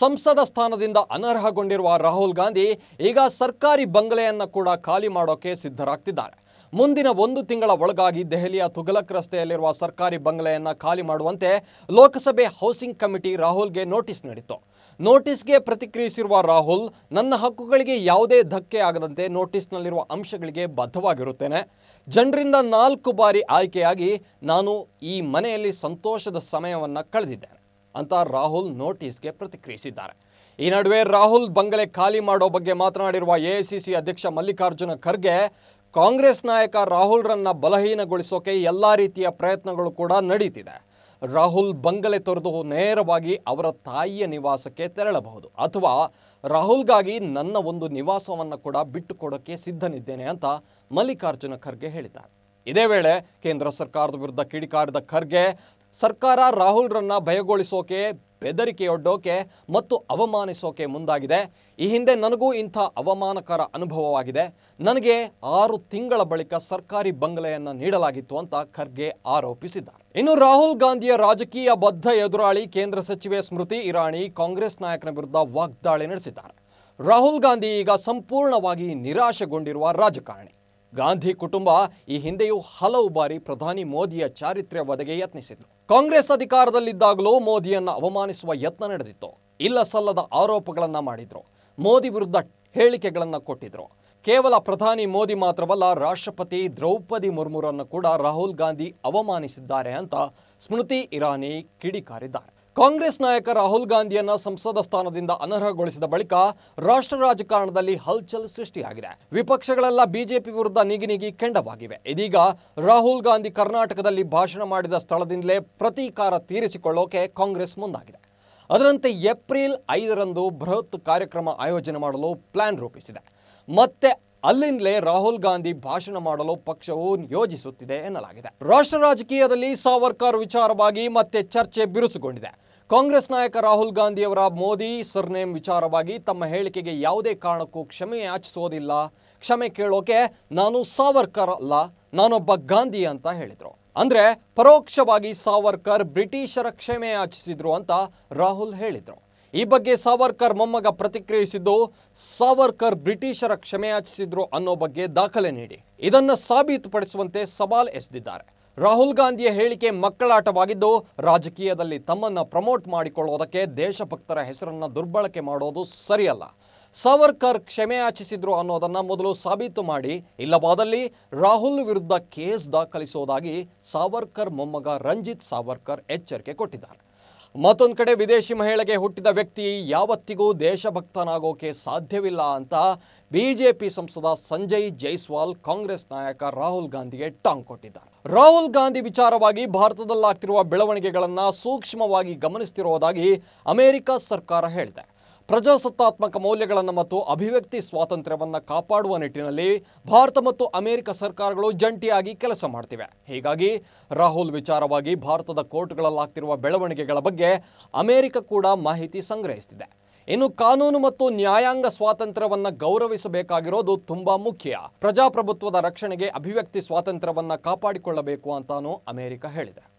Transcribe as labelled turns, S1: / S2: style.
S1: ಸಂಸದ ಸ್ಥಾನದಿಂದ ಅನರ್ಹಗೊಂಡಿರುವ ರಾಹುಲ್ ಗಾಂಧಿ ಈಗ ಸರ್ಕಾರಿ ಬಂಗಲೆಯನ್ನು ಕೂಡ ಖಾಲಿ ಮಾಡೋಕೆ ಸಿದ್ಧರಾಗ್ತಿದ್ದಾರೆ ಮುಂದಿನ ಒಂದು ತಿಂಗಳ ಒಳಗಾಗಿ ದೆಹಲಿಯ ತುಘಲಕ್ ರಸ್ತೆಯಲ್ಲಿರುವ ಸರ್ಕಾರಿ ಬಂಗಲೆಯನ್ನು ಖಾಲಿ ಮಾಡುವಂತೆ ಲೋಕಸಭೆ ಹೌಸಿಂಗ್ ಕಮಿಟಿ ರಾಹುಲ್ಗೆ ನೋಟಿಸ್ ನೀಡಿತ್ತು ನೋಟಿಸ್ಗೆ ಪ್ರತಿಕ್ರಿಯಿಸಿರುವ ರಾಹುಲ್ ನನ್ನ ಹಕ್ಕುಗಳಿಗೆ ಯಾವುದೇ ಧಕ್ಕೆ ಆಗದಂತೆ ನೋಟಿಸ್ನಲ್ಲಿರುವ ಅಂಶಗಳಿಗೆ ಬದ್ಧವಾಗಿರುತ್ತೇನೆ ಜನರಿಂದ ನಾಲ್ಕು ಬಾರಿ ಆಯ್ಕೆಯಾಗಿ ನಾನು ಈ ಮನೆಯಲ್ಲಿ ಸಂತೋಷದ ಸಮಯವನ್ನು ಕಳೆದಿದ್ದೇನೆ ಅಂತ ರಾಹುಲ್ ನೋಟಿಸ್ಗೆ ಪ್ರತಿಕ್ರಿಯಿಸಿದ್ದಾರೆ ಈ ನಡುವೆ ರಾಹುಲ್ ಬಂಗಲೆ ಖಾಲಿ ಮಾಡೋ ಬಗ್ಗೆ ಮಾತನಾಡಿರುವ ಎಐಸಿಸಿ ಅಧ್ಯಕ್ಷ ಮಲ್ಲಿಕಾರ್ಜುನ ಖರ್ಗೆ ಕಾಂಗ್ರೆಸ್ ನಾಯಕ ರನ್ನ ಬಲಹೀನಗೊಳಿಸೋಕೆ ಎಲ್ಲ ರೀತಿಯ ಪ್ರಯತ್ನಗಳು ಕೂಡ ನಡೀತಿದೆ ರಾಹುಲ್ ಬಂಗಲೆ ತೊರೆದು ನೇರವಾಗಿ ಅವರ ತಾಯಿಯ ನಿವಾಸಕ್ಕೆ ತೆರಳಬಹುದು ಅಥವಾ ರಾಹುಲ್ಗಾಗಿ ನನ್ನ ಒಂದು ನಿವಾಸವನ್ನು ಕೂಡ ಬಿಟ್ಟುಕೊಡೋಕ್ಕೆ ಸಿದ್ಧನಿದ್ದೇನೆ ಅಂತ ಮಲ್ಲಿಕಾರ್ಜುನ ಖರ್ಗೆ ಹೇಳಿದ್ದಾರೆ ಇದೇ ವೇಳೆ ಕೇಂದ್ರ ಸರ್ಕಾರದ ವಿರುದ್ಧ ಕಿಡಿಕಾರಿದ ಖರ್ಗೆ ಸರ್ಕಾರ ರಾಹುಲ್ರನ್ನ ಭಯಗೊಳಿಸೋಕೆ ಬೆದರಿಕೆಯೊಡ್ಡೋಕೆ ಮತ್ತು ಅವಮಾನಿಸೋಕೆ ಮುಂದಾಗಿದೆ ಈ ಹಿಂದೆ ನನಗೂ ಇಂಥ ಅವಮಾನಕರ ಅನುಭವವಾಗಿದೆ ನನಗೆ ಆರು ತಿಂಗಳ ಬಳಿಕ ಸರ್ಕಾರಿ ಬಂಗಲೆಯನ್ನು ನೀಡಲಾಗಿತ್ತು ಅಂತ ಖರ್ಗೆ ಆರೋಪಿಸಿದ್ದಾರೆ ಇನ್ನು ರಾಹುಲ್ ಗಾಂಧಿಯ ರಾಜಕೀಯ ಬದ್ಧ ಎದುರಾಳಿ ಕೇಂದ್ರ ಸಚಿವೆ ಸ್ಮೃತಿ ಇರಾನಿ ಕಾಂಗ್ರೆಸ್ ನಾಯಕನ ವಿರುದ್ಧ ವಾಗ್ದಾಳಿ ನಡೆಸಿದ್ದಾರೆ ರಾಹುಲ್ ಗಾಂಧಿ ಈಗ ಸಂಪೂರ್ಣವಾಗಿ ನಿರಾಶೆಗೊಂಡಿರುವ ರಾಜಕಾರಣಿ ಗಾಂಧಿ ಕುಟುಂಬ ಈ ಹಿಂದೆಯೂ ಹಲವು ಬಾರಿ ಪ್ರಧಾನಿ ಮೋದಿಯ ಚಾರಿತ್ರ್ಯ ಒದಗೆ ಯತ್ನಿಸಿದ್ರು ಕಾಂಗ್ರೆಸ್ ಅಧಿಕಾರದಲ್ಲಿದ್ದಾಗಲೂ ಮೋದಿಯನ್ನು ಅವಮಾನಿಸುವ ಯತ್ನ ನಡೆದಿತ್ತು ಇಲ್ಲ ಸಲ್ಲದ ಆರೋಪಗಳನ್ನು ಮಾಡಿದ್ರು ಮೋದಿ ವಿರುದ್ಧ ಹೇಳಿಕೆಗಳನ್ನು ಕೊಟ್ಟಿದ್ರು ಕೇವಲ ಪ್ರಧಾನಿ ಮೋದಿ ಮಾತ್ರವಲ್ಲ ರಾಷ್ಟ್ರಪತಿ ದ್ರೌಪದಿ ಮುರ್ಮುರನ್ನು ಕೂಡ ರಾಹುಲ್ ಗಾಂಧಿ ಅವಮಾನಿಸಿದ್ದಾರೆ ಅಂತ ಸ್ಮೃತಿ ಇರಾನಿ ಕಿಡಿಕಾರಿದ್ದಾರೆ ಕಾಂಗ್ರೆಸ್ ನಾಯಕ ರಾಹುಲ್ ಗಾಂಧಿಯನ್ನ ಸಂಸದ ಸ್ಥಾನದಿಂದ ಅನರ್ಹಗೊಳಿಸಿದ ಬಳಿಕ ರಾಷ್ಟ್ರ ರಾಜಕಾರಣದಲ್ಲಿ ಹಲ್ಚಲ್ ಸೃಷ್ಟಿಯಾಗಿದೆ ವಿಪಕ್ಷಗಳೆಲ್ಲ ಬಿಜೆಪಿ ವಿರುದ್ಧ ನಿಗಿನಿಗಿ ಕೆಂಡವಾಗಿವೆ ಇದೀಗ ರಾಹುಲ್ ಗಾಂಧಿ ಕರ್ನಾಟಕದಲ್ಲಿ ಭಾಷಣ ಮಾಡಿದ ಸ್ಥಳದಿಂದಲೇ ಪ್ರತೀಕಾರ ತೀರಿಸಿಕೊಳ್ಳೋಕೆ ಕಾಂಗ್ರೆಸ್ ಮುಂದಾಗಿದೆ ಅದರಂತೆ ಏಪ್ರಿಲ್ ಐದರಂದು ಬೃಹತ್ ಕಾರ್ಯಕ್ರಮ ಆಯೋಜನೆ ಮಾಡಲು ಪ್ಲಾನ್ ರೂಪಿಸಿದೆ ಮತ್ತೆ ಅಲ್ಲಿಂದಲೇ ರಾಹುಲ್ ಗಾಂಧಿ ಭಾಷಣ ಮಾಡಲು ಪಕ್ಷವು ಯೋಜಿಸುತ್ತಿದೆ ಎನ್ನಲಾಗಿದೆ ರಾಷ್ಟ್ರ ರಾಜಕೀಯದಲ್ಲಿ ಸಾವರ್ಕರ್ ವಿಚಾರವಾಗಿ ಮತ್ತೆ ಚರ್ಚೆ ಬಿರುಸುಗೊಂಡಿದೆ ಕಾಂಗ್ರೆಸ್ ನಾಯಕ ರಾಹುಲ್ ಗಾಂಧಿ ಅವರ ಮೋದಿ ಸರ್ನೇಮ್ ವಿಚಾರವಾಗಿ ತಮ್ಮ ಹೇಳಿಕೆಗೆ ಯಾವುದೇ ಕಾರಣಕ್ಕೂ ಕ್ಷಮೆ ಯಾಚಿಸೋದಿಲ್ಲ ಕ್ಷಮೆ ಕೇಳೋಕೆ ನಾನು ಸಾವರ್ಕರ್ ಅಲ್ಲ ನಾನೊಬ್ಬ ಗಾಂಧಿ ಅಂತ ಹೇಳಿದರು ಅಂದರೆ ಪರೋಕ್ಷವಾಗಿ ಸಾವರ್ಕರ್ ಬ್ರಿಟಿಷರ ಕ್ಷಮೆ ಯಾಚಿಸಿದ್ರು ಅಂತ ರಾಹುಲ್ ಹೇಳಿದರು ಈ ಬಗ್ಗೆ ಸಾವರ್ಕರ್ ಮೊಮ್ಮಗ ಪ್ರತಿಕ್ರಿಯಿಸಿದ್ದು ಸಾವರ್ಕರ್ ಬ್ರಿಟಿಷರ ಕ್ಷಮೆಯಾಚಿಸಿದ್ರು ಅನ್ನೋ ಬಗ್ಗೆ ದಾಖಲೆ ನೀಡಿ ಇದನ್ನು ಸಾಬೀತುಪಡಿಸುವಂತೆ ಸವಾಲ್ ಎಸೆದಿದ್ದಾರೆ ರಾಹುಲ್ ಗಾಂಧಿಯ ಹೇಳಿಕೆ ಮಕ್ಕಳಾಟವಾಗಿದ್ದು ರಾಜಕೀಯದಲ್ಲಿ ತಮ್ಮನ್ನ ಪ್ರಮೋಟ್ ಮಾಡಿಕೊಳ್ಳೋದಕ್ಕೆ ದೇಶಭಕ್ತರ ಹೆಸರನ್ನು ದುರ್ಬಳಕೆ ಮಾಡೋದು ಸರಿಯಲ್ಲ ಸಾವರ್ಕರ್ ಕ್ಷಮೆಯಾಚಿಸಿದ್ರು ಅನ್ನೋದನ್ನ ಮೊದಲು ಸಾಬೀತು ಮಾಡಿ ಇಲ್ಲವಾದಲ್ಲಿ ರಾಹುಲ್ ವಿರುದ್ಧ ಕೇಸ್ ದಾಖಲಿಸೋದಾಗಿ ಸಾವರ್ಕರ್ ಮೊಮ್ಮಗ ರಂಜಿತ್ ಸಾವರ್ಕರ್ ಎಚ್ಚರಿಕೆ ಕೊಟ್ಟಿದ್ದಾರೆ ಮತ್ತೊಂದು ಕಡೆ ವಿದೇಶಿ ಮಹಿಳೆಗೆ ಹುಟ್ಟಿದ ವ್ಯಕ್ತಿ ಯಾವತ್ತಿಗೂ ದೇಶಭಕ್ತನಾಗೋಕೆ ಸಾಧ್ಯವಿಲ್ಲ ಅಂತ ಬಿಜೆಪಿ ಸಂಸದ ಸಂಜಯ್ ಜೈಸ್ವಾಲ್ ಕಾಂಗ್ರೆಸ್ ನಾಯಕ ರಾಹುಲ್ ಗಾಂಧಿಗೆ ಟಾಂಗ್ ಕೊಟ್ಟಿದ್ದಾರೆ ರಾಹುಲ್ ಗಾಂಧಿ ವಿಚಾರವಾಗಿ ಭಾರತದಲ್ಲಾಗ್ತಿರುವ ಬೆಳವಣಿಗೆಗಳನ್ನು ಸೂಕ್ಷ್ಮವಾಗಿ ಗಮನಿಸುತ್ತಿರುವುದಾಗಿ ಅಮೆರಿಕ ಸರ್ಕಾರ ಹೇಳಿದೆ ಪ್ರಜಾಸತ್ತಾತ್ಮಕ ಮೌಲ್ಯಗಳನ್ನು ಮತ್ತು ಅಭಿವ್ಯಕ್ತಿ ಸ್ವಾತಂತ್ರ್ಯವನ್ನು ಕಾಪಾಡುವ ನಿಟ್ಟಿನಲ್ಲಿ ಭಾರತ ಮತ್ತು ಅಮೆರಿಕ ಸರ್ಕಾರಗಳು ಜಂಟಿಯಾಗಿ ಕೆಲಸ ಮಾಡ್ತಿವೆ ಹೀಗಾಗಿ ರಾಹುಲ್ ವಿಚಾರವಾಗಿ ಭಾರತದ ಕೋರ್ಟ್ಗಳಲ್ಲಾಗ್ತಿರುವ ಬೆಳವಣಿಗೆಗಳ ಬಗ್ಗೆ ಅಮೆರಿಕ ಕೂಡ ಮಾಹಿತಿ ಸಂಗ್ರಹಿಸ್ತಿದೆ ಇನ್ನು ಕಾನೂನು ಮತ್ತು ನ್ಯಾಯಾಂಗ ಸ್ವಾತಂತ್ರ್ಯವನ್ನು ಗೌರವಿಸಬೇಕಾಗಿರೋದು ತುಂಬಾ ಮುಖ್ಯ ಪ್ರಜಾಪ್ರಭುತ್ವದ ರಕ್ಷಣೆಗೆ ಅಭಿವ್ಯಕ್ತಿ ಸ್ವಾತಂತ್ರ್ಯವನ್ನು ಕಾಪಾಡಿಕೊಳ್ಳಬೇಕು ಅಂತಾನೂ ಅಮೆರಿಕ ಹೇಳಿದೆ